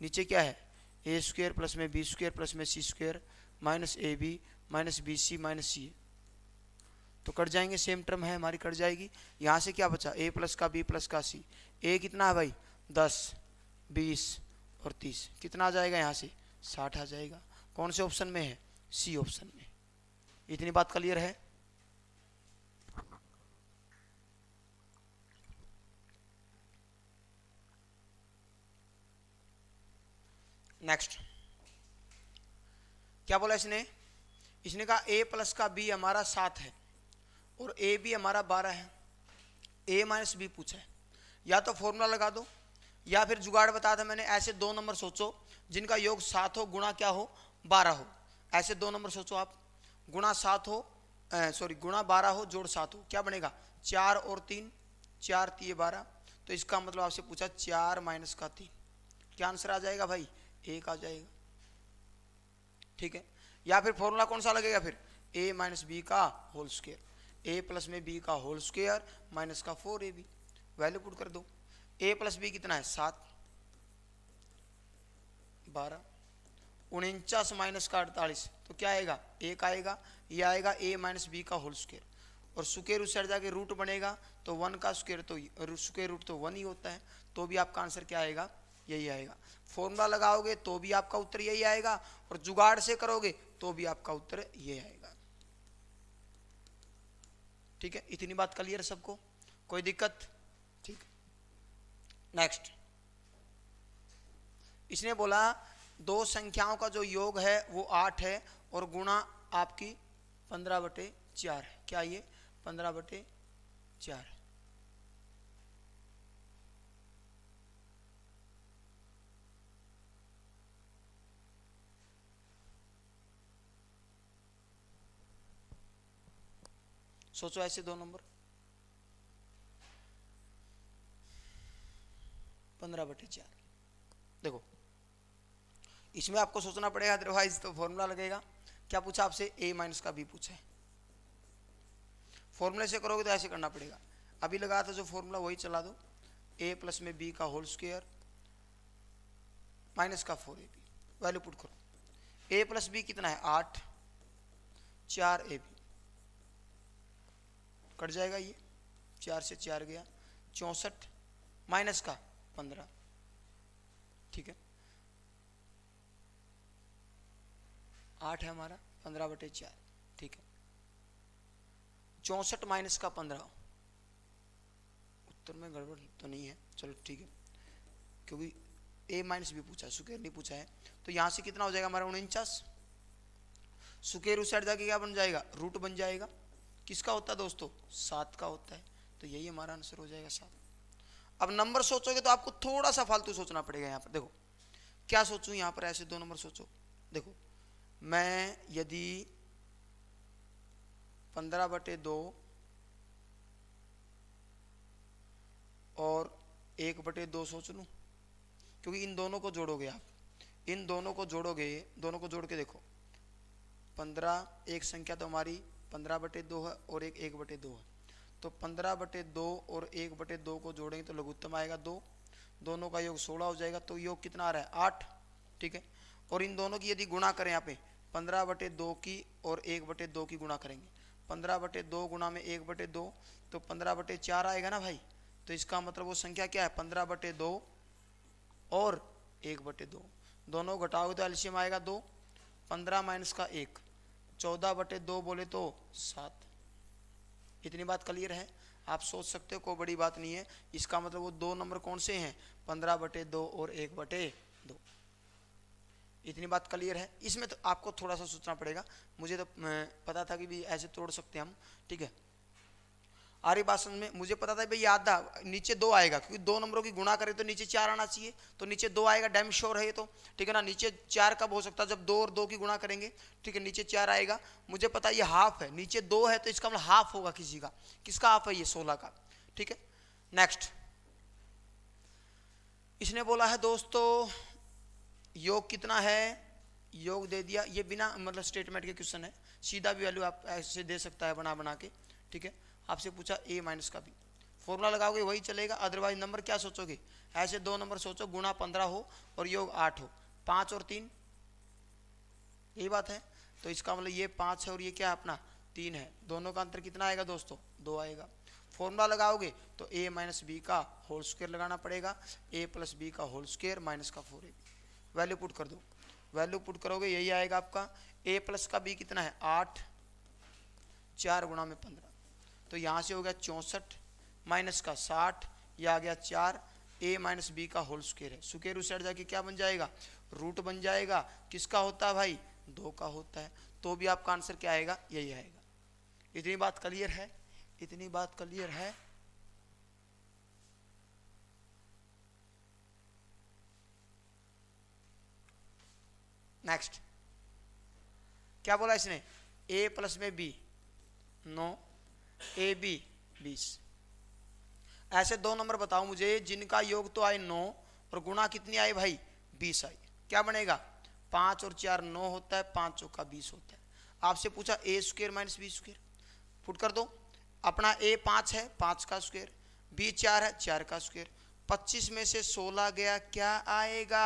S1: नीचे क्या है ए स्क्वेयर प्लस में बी स्क्वेयर प्लस में C square minus A B minus B C minus C तो cut जाएंगे same term है हमारी cut जाएगी यहाँ से क्या बचा ए प्लस का बी प्लस का सी ए कितना है भाई दस बीस और तीस कितना आ जाएगा यहाँ से साठ आ जाएगा कौन से ऑप्शन में है सी ऑप्शन में इतनी बात क्लियर है नेक्स्ट क्या बोला इसने इसने कहा ए प्लस का बी हमारा सात है और ए बी हमारा बारह है ए माइनस बी पूछा है या तो फॉर्मूला लगा दो या फिर जुगाड़ बताया था मैंने ऐसे दो नंबर सोचो जिनका योग सात हो गुणा क्या हो बारह हो ऐसे दो नंबर सोचो आप गुणा सात हो सॉरी गुणा बारह हो जोड़ सात हो क्या बनेगा चार और तीन चार तीय बारह तो इसका मतलब आपसे पूछा चार माइनस का तीन क्या आंसर आ जाएगा भाई एक आ जाएगा ठीक है या फिर फॉर्मूला कौन सा लगेगा फिर ए माइनस बी का होल स्क्र ए प्लस में बी का होल स्क्र माइनस का four A B value put कर दो ए प्लस बी कितना है सात बारह उनचास माइनस का अड़तालीस तो क्या आएगा एक आएगा ये आएगा ए माइनस बी का होल स्क्र और सुकेर उस साइड जाके रूट बनेगा तो वन का स्क्वेयर तो स्क्वेयर रूट तो वन ही होता है तो भी आपका आंसर क्या आएगा यही आएगा फॉर्मूला लगाओगे तो भी आपका उत्तर यही आएगा और जुगाड़ से करोगे तो भी आपका उत्तर ये आएगा ठीक है इतनी बात क्लियर सबको कोई दिक्कत ठीक नेक्स्ट इसने बोला दो संख्याओं का जो योग है वो आठ है और गुणा आपकी पंद्रह बटे चार है क्या ये पंद्रह बटे चार सोचो ऐसे दो नंबर पंद्रह बटे चार देखो इसमें आपको सोचना पड़ेगा अदरवाइज तो फॉर्मूला लगेगा क्या पूछा आपसे ए माइनस का बी पूछा है फॉर्मूले से करोगे तो ऐसे करना पड़ेगा अभी लगा था जो फॉर्मूला वही चला दो ए प्लस में बी का होल स्क्वेयर माइनस का four A B value put करो ए प्लस बी कितना है आठ चार ए बी कट जाएगा ये चार से चार गया चौंसठ माइनस का पंद्रह ठीक है आठ है हमारा पंद्रह बटे चार ठीक है चौंसठ माइनस का पंद्रह उत्तर में गड़बड़ तो नहीं है चलो ठीक है क्योंकि ए माइनस भी पूछा सुकेर नहीं पूछा है तो यहां से कितना हो जाएगा हमारा उनचास सुकेर उस साइड जाके क्या बन जाएगा रूट बन जाएगा किसका होता है दोस्तों सात का होता है तो यही हमारा आंसर हो जाएगा सात अब नंबर सोचोगे तो आपको थोड़ा सा फालतू सोचना पड़ेगा यहाँ पर देखो क्या सोचूं यहाँ पर ऐसे दो नंबर सोचो देखो मैं यदि पंद्रह बटे दो और एक बटे दो सोच लूँ क्योंकि इन दोनों को जोड़ोगे आप इन दोनों को जोड़ोगे दोनों को जोड़ के देखो पंद्रह एक संख्या तो हमारी पंद्रह बटे दो है और एक एक बटे दो है तो पंद्रह बटे दो और एक बटे दो को जोड़ेंगे तो लघुत्तम आएगा दो दोनों का योग सोलह हो जाएगा तो योग कितना आ रहा है आठ ठीक है और इन दोनों की यदि गुणा करें यहाँ पे पंद्रह बटे दो की और एक बटे दो की गुणा करेंगे पंद्रह बटे दो गुणा में एक बटे दो तो पंद्रह बटे चार आएगा ना भाई तो इसका मतलब वो संख्या क्या है पंद्रह बटे दो और एक बटे दो दोनों घटाओगे तो एल्शियम आएगा दो पंद्रह माइनस का एक चौदह बटे दो बोले तो सात इतनी बात क्लियर है आप सोच सकते हो कोई बड़ी बात नहीं है इसका मतलब वो दो नंबर कौन से हैं पंद्रह बटे दो और एक बटे दो इतनी बात क्लियर है इसमें तो आपको थोड़ा सा सोचना पड़ेगा मुझे तो पता था कि भी ऐसे तोड़ सकते हैं हम ठीक है आर्यभाषण में मुझे पता था भाई आधा नीचे दो आएगा क्योंकि दो नंबरों की गुणा करें तो नीचे चार आना चाहिए तो नीचे दो आएगा डैम श्योर है ये तो ठीक है ना नीचे चार कब हो सकता है जब दो और दो की गुणा करेंगे ठीक है नीचे चार आएगा मुझे पता ये हाफ है नीचे दो है तो इसका मतलब हाफ होगा किसी का किसका हाफ है ये सोलह का ठीक है नेक्स्ट इसने बोला है दोस्तों योग कितना है योग दे दिया ये बिना मतलब स्टेटमेंट के क्वेश्चन है सीधा भी वैल्यू आप ऐसे दे सकता है बना बना के ठीक है आपसे पूछा ए माइनस का बी फॉर्मूला लगाओगे वही चलेगा अदरवाइज नंबर क्या सोचोगे ऐसे दो नंबर सोचो गुणा पंद्रह हो और योग आठ हो पाँच और तीन यही बात है तो इसका मतलब ये पाँच है और ये क्या अपना तीन है दोनों का अंतर कितना आएगा दोस्तों दो आएगा फॉर्मूला लगाओगे तो ए माइनस बी का होल स्क्वेयर लगाना पड़ेगा ए प्लस बी का होल स्क्वेयर माइनस का फोर ए वैल्यू पुट कर दो वैल्यू पुट करोगे यही आएगा आपका ए प्लस का बी कितना है आठ चार गुणा में पंद्रह तो यहाँ से हो गया चौंसठ माइनस का साठ या आ गया चार ए माइनस बी का होल स्केयर है सुकेर उस साइड जाके क्या बन जाएगा रूट बन जाएगा किसका होता है भाई दो का होता है तो भी आपका आंसर क्या आएगा यही आएगा इतनी बात क्लियर है इतनी बात क्लियर है नेक्स्ट क्या बोला इसने ए प्लस में B no no. A B बीस ऐसे दो नंबर बताओ मुझे जिनका योग तो आए नौ और गुणा कितनी आई भाई बीस आई क्या बनेगा पांच और चार नौ होता है पांच चौका बीस होता है आपसे पूछा A square minus B square put कर दो अपना ए पांच है पांच का स्क्वेयर बी चार है चार का स्क्वेयर पच्चीस में से सोलह गया क्या आएगा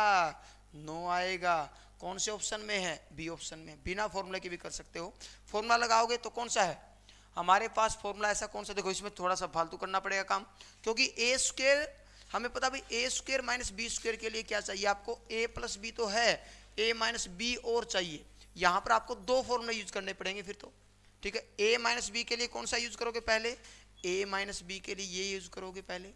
S1: नो आएगा कौन से ऑप्शन में है बी ऑप्शन में बिना फॉर्मूला के भी कर सकते हो फॉर्मूला लगाओगे तो कौन सा है हमारे पास फॉर्मूला ऐसा कौन सा देखो इसमें थोड़ा सा फालतू करना पड़ेगा काम क्योंकि ए स्क्वेयर हमें पता भाई A square minus B square के लिए क्या चाहिए आपको ए प्लस बी तो है ए माइनस बी और चाहिए यहाँ पर आपको दो फॉर्मूले यूज करने पड़ेंगे फिर तो ठीक है ए माइनस बी के लिए कौन सा यूज करोगे पहले ए माइनस बी के लिए ये यूज करोगे पहले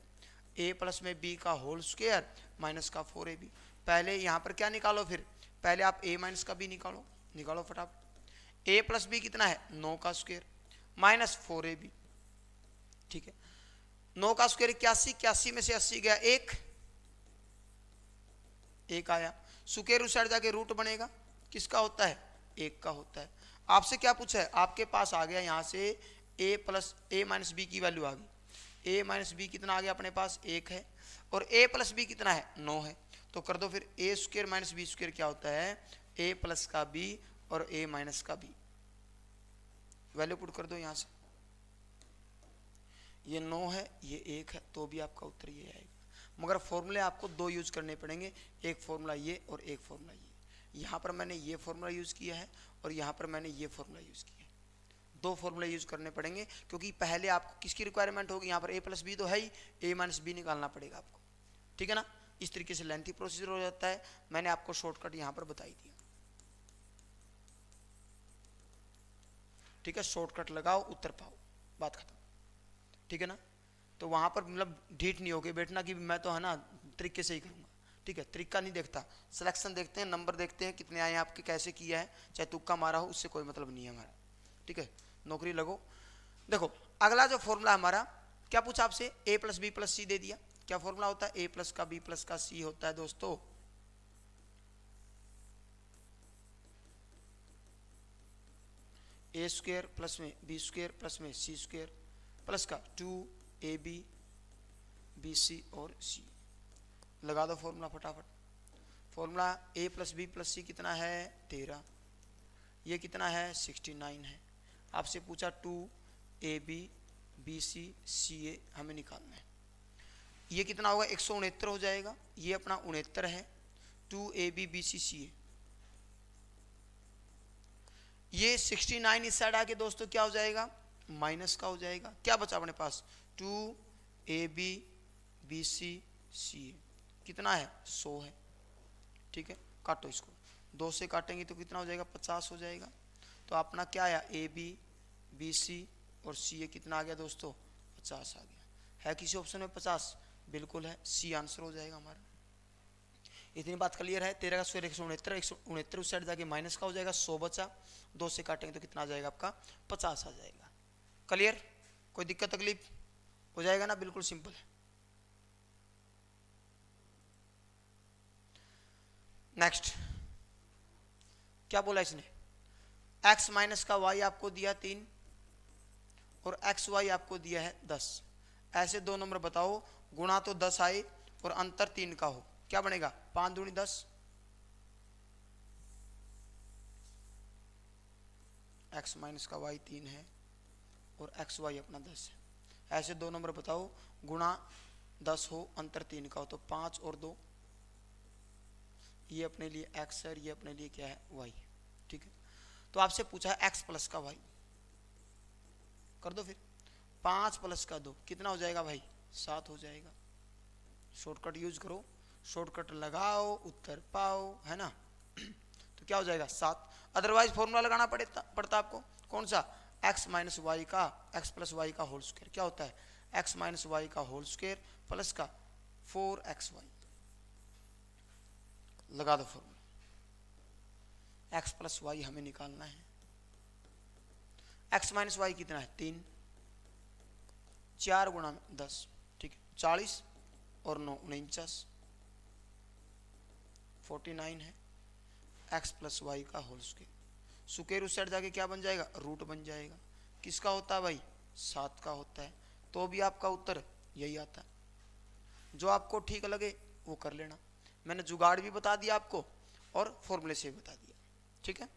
S1: ए प्लस में बी का होल स्क्वेयर माइनस का फोर ए बी पहले यहाँ पर क्या निकालो फिर पहले आप ए माइनस का बी निकालो निकालो फटाफट ए प्लस बी कितना है नौ का square minus four A B ठीक है नौ का स्क्वायर इक्यासी इक्यासी में से अस्सी गया एक एक आया सुकेर उड़ साइड जाके रूट बनेगा किसका होता है एक का होता है आपसे क्या पूछा है आपके पास आ गया यहां से A plus A minus B की वैल्यू आ गई ए माइनस बी कितना आ गया अपने पास एक है और ए प्लस बी कितना है नौ है तो कर दो फिर A square minus B square क्या होता है ए प्लस का बी और ए माइनस का बी वैल्यू पुट कर दो यहाँ से ये नौ है ये एक है तो भी आपका उत्तर ये आएगा मगर फॉर्मूले आपको दो यूज करने पड़ेंगे एक फॉर्मूला ये और एक फॉर्मूला ये यहाँ पर मैंने ये फॉर्मूला यूज़ किया है और यहाँ पर मैंने ये फॉर्मूला यूज़ किया है दो फॉर्मूला यूज़ करने पड़ेंगे क्योंकि पहले आपको किसकी रिक्वायरमेंट होगी यहाँ पर ए प्लस बी तो है ही ए माइनस बी निकालना पड़ेगा आपको ठीक है ना इस तरीके से लेंथी प्रोसीजर हो जाता है मैंने आपको शॉर्टकट यहाँ पर बताई दी ठीक है शॉर्टकट लगाओ उत्तर पाओ बात खत्म ठीक है ना तो वहां पर मतलब ढीठ नहीं होगी बैठना कि मैं तो है ना तरीके से ही करूँगा ठीक है तरीका नहीं देखता सिलेक्शन देखते हैं नंबर देखते हैं कितने आए आपके कैसे किया है चाहे तुक्का मारा हो उससे कोई मतलब नहीं है हमारा ठीक है नौकरी लगो देखो अगला जो फॉर्मूला हमारा क्या पूछा आपसे A plus B plus C दे दिया क्या फॉर्मूला होता है ए प्लस का बी प्लस का सी होता है दोस्तों ए स्क्वेयर प्लस में बी स्क्वेयर प्लस में सी स्क्वेयर प्लस का two A B B C और सी लगा दो फॉर्मूला फटाफट formula A plus B plus C कितना है तेरह ये कितना है सिक्सटी नाइन है आपसे पूछा two A B B C C A हमें निकालना है ये कितना होगा एक सौ उनहत्तर हो जाएगा ये अपना उनहत्तर है two A B B C C A ये 69 इस साइड आके दोस्तों क्या हो जाएगा माइनस का हो जाएगा क्या बचा अपने पास two A B B C C A कितना है सौ है ठीक है काटो इसको दो से काटेंगे तो कितना हो जाएगा पचास हो जाएगा तो अपना क्या आया ए बी बी सी और सी ए कितना आ गया दोस्तों पचास आ गया है किसी ऑप्शन में पचास बिल्कुल है सी आंसर हो जाएगा हमारा इतनी बात क्लियर है तेरह का स्क्वायर एक सौ उनहत्तर एक सौ उनहत्तर उस साइड जाके माइनस का हो जाएगा सौ बचा दो से काटेंगे तो कितना आ जाएगा आपका पचास आ जाएगा क्लियर कोई दिक्कत तकलीफ हो जाएगा ना बिल्कुल सिंपल है नेक्स्ट क्या बोला इसने एक्स माइनस का वाई आपको दिया तीन और एक्स वाई आपको दिया है दस ऐसे दो नंबर बताओ गुणा तो दस आए और अंतर तीन का हो क्या बनेगा पांच दूनी दस एक्स माइनस का वाई तीन है और एक्स वाई अपना दस है ऐसे दो नंबर बताओ गुणा दस हो अंतर तीन का हो तो पांच और दो ये अपने लिए एक्स है ये अपने लिए क्या है वाई ठीक है तो आपसे पूछा है एक्स प्लस का वाई कर दो फिर पांच प्लस का दो कितना हो जाएगा भाई सात हो जाएगा शॉर्टकट यूज करो शॉर्टकट लगाओ उत्तर पाओ है ना तो क्या हो जाएगा सात अदरवाइज फॉर्मूला लगाना पड़ता पड़ता आपको कौन सा एक्स माइनस वाई का एक्स प्लस वाई का होल स्क्वेयर क्या होता है एक्स माइनस वाई का होल स्क्वेयर प्लस का फोर एक्स वाई लगा दो फॉर्मूला एक्स प्लस वाई हमें निकालना है एक्स माइनस वाई कितना है तीन चार गुणा दस ठीक है चालीस और नौ उनचास 49 है एक्स प्लस वाई का होल स्क्वेयर सुकेर उस साइड जाके क्या बन जाएगा रूट बन जाएगा किसका होता है भाई सात का होता है तो भी आपका उत्तर यही आता है जो आपको ठीक लगे वो कर लेना मैंने जुगाड़ भी बता दिया आपको और फॉर्मूले से भी बता दिया ठीक है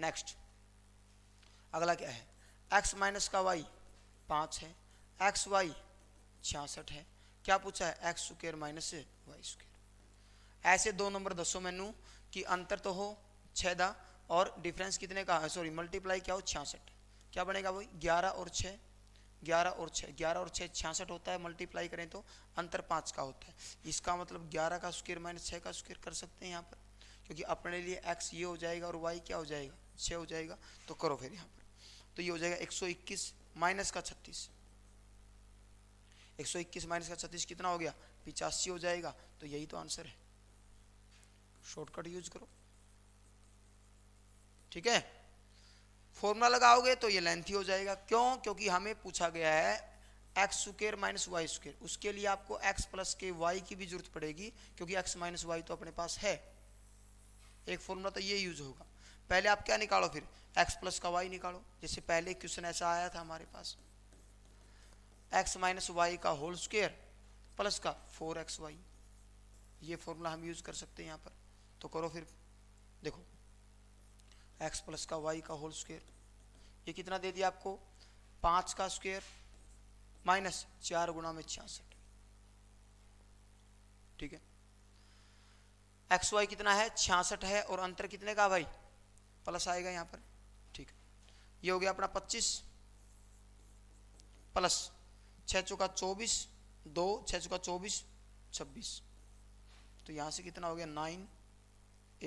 S1: नेक्स्ट अगला क्या है एक्स माइनस का वाई पाँच है एक्स वाई छियासठ है क्या पूछा है X square minus Y square ऐसे दो नंबर दसो मैनू कि अंतर तो हो छः दा और डिफरेंस कितने का सॉरी मल्टीप्लाई क्या हो छियासठ क्या बनेगा वही ग्यारह और छः ग्यारह और छः ग्यारह और छः छियासठ होता है मल्टीप्लाई करें तो अंतर पाँच का होता है इसका मतलब ग्यारह का स्क्वेयर माइनस छः का स्क्वेयर कर सकते हैं यहाँ पर क्योंकि अपने लिए एक्स ये हो जाएगा और वाई क्या हो जाएगा छः हो जाएगा तो करो फिर यहाँ पर तो ये हो जाएगा एक सौ इक्कीस माइनस का छत्तीस एक सौ इक्कीस माइनस का छत्तीस कितना हो गया पिचासी हो जाएगा तो यही तो आंसर है शॉर्टकट यूज करो ठीक है फॉर्मूला लगाओगे तो ये लेंथी हो जाएगा क्यों क्योंकि हमें पूछा गया है X square minus Y square उसके लिए आपको एक्स प्लस के वाई की भी जरूरत पड़ेगी क्योंकि एक्स माइनस वाई तो अपने पास है एक फॉर्मूला तो ये यूज होगा पहले आप क्या निकालो फिर एक्स प्लस का वाई निकालो जैसे पहले क्वेश्चन ऐसा आया था हमारे पास एक्स माइनस वाई का होल स्क्वेयर प्लस का फोर एक्स वाई ये फॉर्मूला हम यूज कर सकते हैं यहाँ पर तो करो फिर देखो एक्स प्लस का वाई का होल स्क्वेयर ये कितना दे दिया आपको पाँच का स्क्वेयर माइनस चार गुना में छियासठ ठीक है एक्स वाई कितना है छियासठ है और अंतर कितने का भाई प्लस आएगा यहाँ पर ठीक ये हो गया अपना पच्चीस प्लस छः चौका चौबीस दो छः चौका चौबीस छब्बीस तो यहाँ से कितना हो गया nine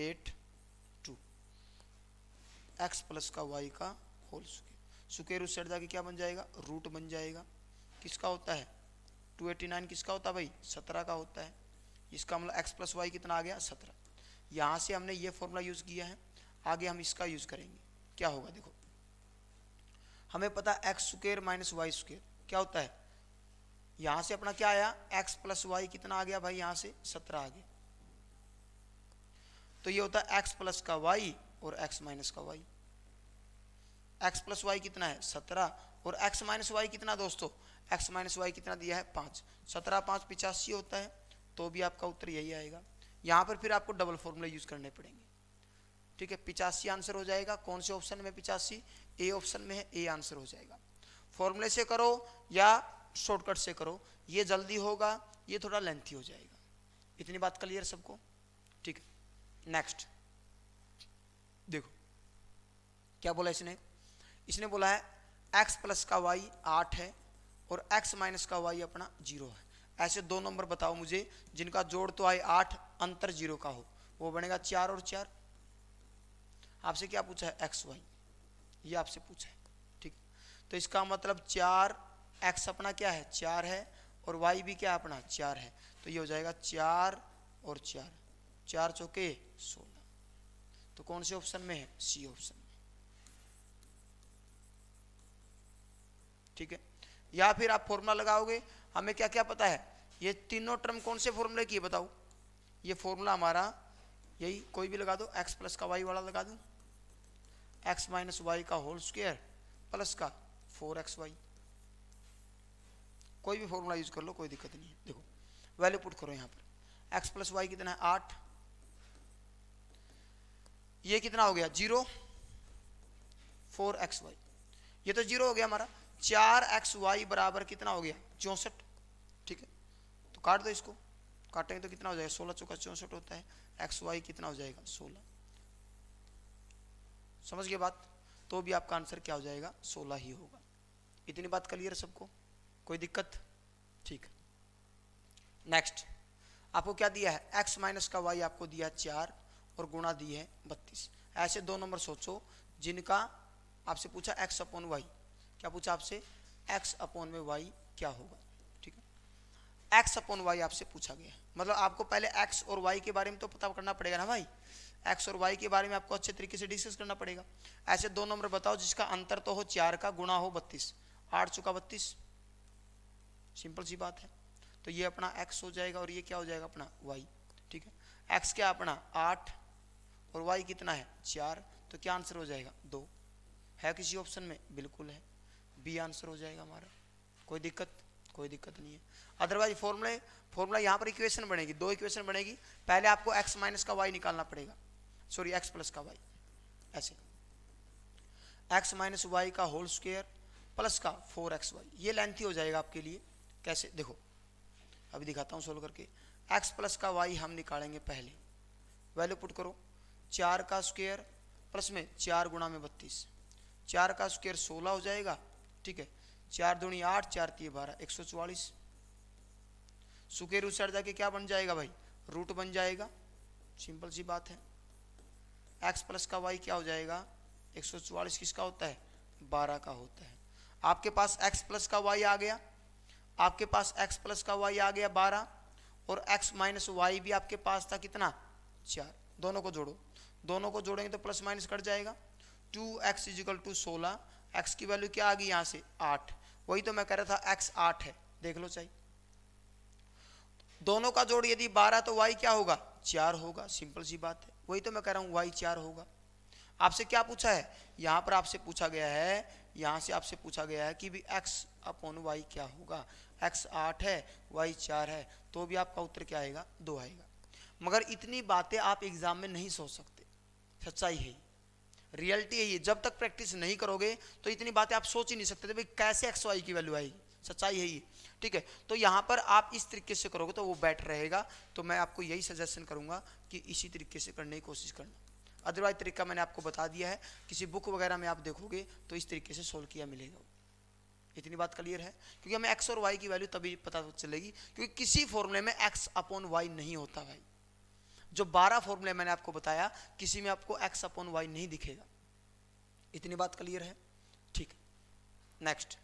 S1: eight two X plus का वाई का होल स्क्र स्क्वेयर उस साइड जाके क्या बन जाएगा रूट बन जाएगा किसका होता है टू एटी नाइन किसका होता है भाई सत्रह का होता है इसका मतलब एक्स प्लस वाई कितना आ गया सत्रह यहाँ से हमने ये फॉर्मूला यूज़ किया है आगे हम इसका यूज़ करेंगे क्या होगा देखो हमें पता X square minus Y square क्या होता है यहाँ से अपना क्या आया एक्स प्लस वाई कितना आ गया भाई यहाँ से सत्रह आ गया तो ये होता है एक्स प्लस का वाई और एक्स माइनस का वाई एक्स प्लस वाई कितना है सत्रह और एक्स माइनस वाई कितना दोस्तों एक्स माइनस वाई कितना दिया है पाँच सत्रह पाँच पिचासी होता है तो भी आपका उत्तर यही आएगा यहाँ पर फिर आपको डबल फॉर्मूला यूज करने पड़ेंगे ठीक है पिचासी आंसर हो जाएगा कौन से ऑप्शन में पिचासी ए ऑप्शन में है ए आंसर हो जाएगा फॉर्मूले से करो या शॉर्टकट से करो ये जल्दी होगा ये थोड़ा लेंथी हो जाएगा इतनी बात क्लियर सबको नेक्स्ट देखो क्या बोला इसने इसने बोला है एक्स प्लस का वाई आठ है और एक्स माइनस का वाई अपना जीरो है ऐसे दो नंबर बताओ मुझे जिनका जोड़ तो आए आठ अंतर जीरो का हो वो बनेगा चार और चार आपसे क्या पूछा है एक्स वाई ये आपसे पूछा है ठीक तो इसका मतलब चार एक्स अपना क्या है चार है और वाई भी क्या अपना चार है तो ये हो जाएगा चार और चार चार चौके सोलह तो कौन से ऑप्शन में है सी ऑप्शन में ठीक है या फिर आप फॉर्मूला लगाओगे हमें क्या क्या पता है ये तीनों टर्म कौन से फॉर्मूले की है बताओ ये फॉर्मूला हमारा यही कोई भी लगा दो एक्स प्लस का वाई वाला लगा दो एक्स माइनस वाई का होल स्क्वेयर प्लस का फोर एक्स वाई कोई भी फॉर्मूला यूज कर लो कोई दिक्कत नहीं है देखो वैल्यू पुट करो यहाँ पर एक्स प्लस वाई कितना है आठ ये कितना हो गया जीरो फोर एक्स वाई ये तो जीरो हो गया हमारा चार एक्स वाई बराबर कितना हो गया चौंसठ ठीक है तो काट दो इसको काटेंगे तो कितना हो जाएगा सोलह चौका चौंसठ होता है एक्स वाई कितना हो जाएगा सोलह समझ गए बात तो भी आपका आंसर क्या हो जाएगा सोलह ही होगा इतनी बात क्लियर है सबको कोई दिक्कत ठीक नेक्स्ट आपको क्या दिया है एक्स माइनस का वाई आपको दिया चार और गुणा दी है बत्तीस ऐसे दो नंबर सोचो जिनका आपसे पूछा एक्स अपॉन वाई क्या पूछा आपसे एक्स अपॉन में वाई क्या होगा ठीक है एक्स अपॉन वाई आपसे पूछा गया मतलब आपको पहले एक्स और वाई के बारे में तो पता करना पड़ेगा ना भाई एक्स और वाई के बारे में आपको अच्छे तरीके से डिस्कस करना पड़ेगा ऐसे दो नंबर बताओ जिसका अंतर तो हो चार का गुणा हो बत्तीस आठ चुका बत्तीस सिंपल सी बात है तो ये अपना एक्स हो जाएगा और ये क्या हो जाएगा अपना वाई ठीक है एक्स क्या अपना आठ और वाई कितना है चार तो क्या आंसर हो जाएगा दो है किसी ऑप्शन में बिल्कुल है बी आंसर हो जाएगा हमारा कोई दिक्कत कोई दिक्कत नहीं है अदरवाइज फॉर्मूले फॉर्मूला यहाँ पर इक्वेशन बनेगी दो इक्वेशन बनेगी पहले आपको एक्स माइनस का वाई निकालना पड़ेगा सॉरी एक्स प्लस का वाई ऐसे एक्स माइनस वाई का होल स्क्वेयर प्लस का फोर एक्स वाई ये लेंथी हो जाएगा आपके लिए कैसे देखो अभी दिखाता हूँ सोल्व करके एक्स प्लस का वाई हम निकालेंगे पहले वैल्यू पुट करो चार का स्क्वेयर प्लस में चार गुणा में बत्तीस चार का स्क्वेयर सोलह हो जाएगा ठीक है चार दुणी आठ चार तीन बारह एक सौ चौवालीस सुखे उड़ जाके क्या बन जाएगा भाई रूट बन जाएगा सिंपल सी बात है एक्स प्लस का वाई क्या हो जाएगा एक सौ चौवालीस किसका होता है बारह का होता है आपके पास एक्स प्लस का वाई आ गया आपके पास एक्स प्लस का वाई आ गया बारह और एक्स माइनस वाई भी आपके पास था कितना चार दोनों को जोड़ो दोनों को जोड़ेंगे तो प्लस माइनस कट जाएगा टू एक्स इजिकल टू सोलह एक्स की वैल्यू क्या आ गई यहाँ से आठ वही तो मैं कह रहा था एक्स आठ है देख लो चाहिए दोनों का जोड़ यदि बारह तो वाई क्या होगा चार होगा सिंपल सी बात है वही तो मैं कह रहा हूँ वाई चार होगा आपसे क्या पूछा है यहाँ पर आपसे पूछा गया है यहाँ से आपसे पूछा गया है कि भी एक्स अपॉन वाई क्या होगा एक्स आठ है वाई चार है तो भी आपका उत्तर क्या आएगा दो आएगा मगर इतनी बातें आप एग्जाम में नहीं सोच सकते सच्चाई है रियलिटी है ये जब तक प्रैक्टिस नहीं करोगे तो इतनी बातें आप सोच ही नहीं सकते थे भाई कैसे एक्स वाई की वैल्यू आएगी सच्चाई है ये ठीक है तो यहाँ पर आप इस तरीके से करोगे तो वो बेटर रहेगा तो मैं आपको यही सजेशन करूँगा कि इसी तरीके से करने की कोशिश करना अदरवाइज तरीका मैंने आपको बता दिया है किसी बुक वगैरह में आप देखोगे तो इस तरीके से सोल्व किया मिलेगा इतनी बात क्लियर है क्योंकि हमें एक्स और वाई की वैल्यू तभी पता चलेगी क्योंकि किसी फॉर्मूले में एक्स अपॉन वाई नहीं होता भाई जो बारह फॉर्मूले मैंने आपको बताया किसी में आपको एक्स अपॉन वाई नहीं दिखेगा इतनी बात क्लियर है ठीक नेक्स्ट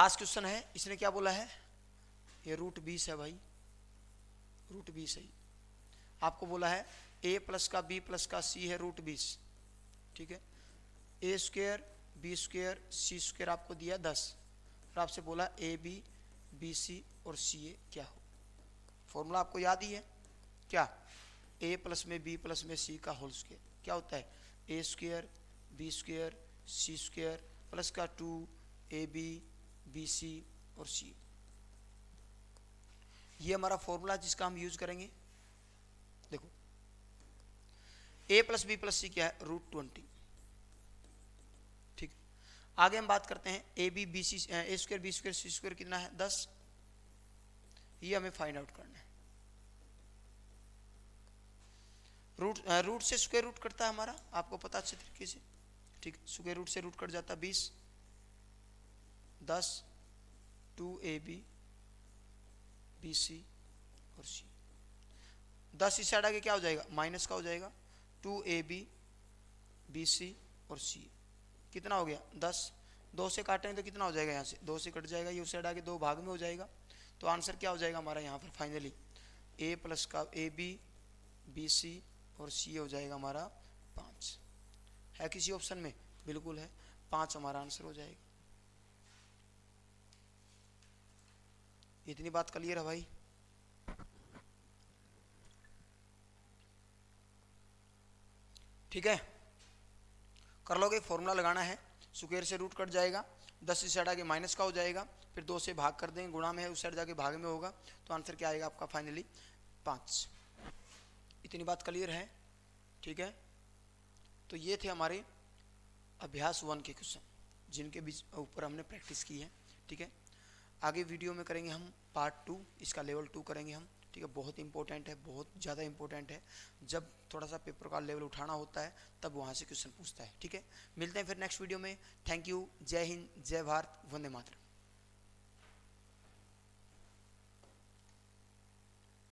S1: लास्ट क्वेश्चन है इसने क्या बोला है ये रूट बीस है भाई रूट बीस है आपको बोला है ए प्लस का बी प्लस का सी है रूट बीस ठीक है A square B square C square आपको दिया दस और आपसे बोला ए बी बी सी और सी ए क्या हो फॉर्मूला आपको याद ही है क्या ए प्लस में बी प्लस में सी का होल स्क्वेयर क्या होता है A square B square C square plus का two A B B C और सी ये हमारा फॉर्मूला जिसका हम यूज करेंगे देखो A plus B plus C क्या है रूट ट्वेंटी ठीक आगे हम बात करते हैं A B B C A square B square C square कितना है दस ये हमें फाइंड आउट करना है रूट हाँ, रूट से स्क्वेयर रूट कटता है हमारा आपको पता अच्छे तरीके से ठीक स्क्वेयर रूट से रूट कट जाता है बीस दस two A B B C और सी दस इस साइड आगे क्या हो जाएगा माइनस का हो जाएगा two A B B C और सी कितना हो गया दस दो से काटेंगे तो कितना हो जाएगा यहाँ से दो से कट जाएगा ये उस साइड आगे दो भाग में हो जाएगा तो आंसर क्या हो जाएगा हमारा यहाँ पर फाइनली ए प्लस का ए बी बी सी और सी हो जाएगा हमारा पाँच है किसी ऑप्शन में बिल्कुल है पाँच हमारा आंसर हो जाएगा इतनी बात क्लियर है भाई ठीक है कर लोगे फॉर्मूला लगाना है सुकेर से रूट कट जाएगा दस इस साइड आगे माइनस का हो जाएगा फिर दो से भाग कर देंगे गुणा में है उस साइड जाके भाग में होगा तो आंसर क्या आएगा आपका फाइनली पाँच इतनी बात क्लियर है ठीक है तो ये थे हमारे अभ्यास वन के क्वेश्चन जिनके बीच ऊपर हमने प्रैक्टिस की है ठीक है आगे वीडियो में करेंगे हम पार्ट टू इसका लेवल टू करेंगे हम ठीक है बहुत इंपॉर्टेंट है बहुत ज़्यादा इंपॉर्टेंट है जब थोड़ा सा पेपर का लेवल उठाना होता है तब वहाँ से क्वेश्चन पूछता है ठीक है मिलते हैं फिर नेक्स्ट वीडियो में थैंक यू जय हिंद जय भारत वंदे मातरम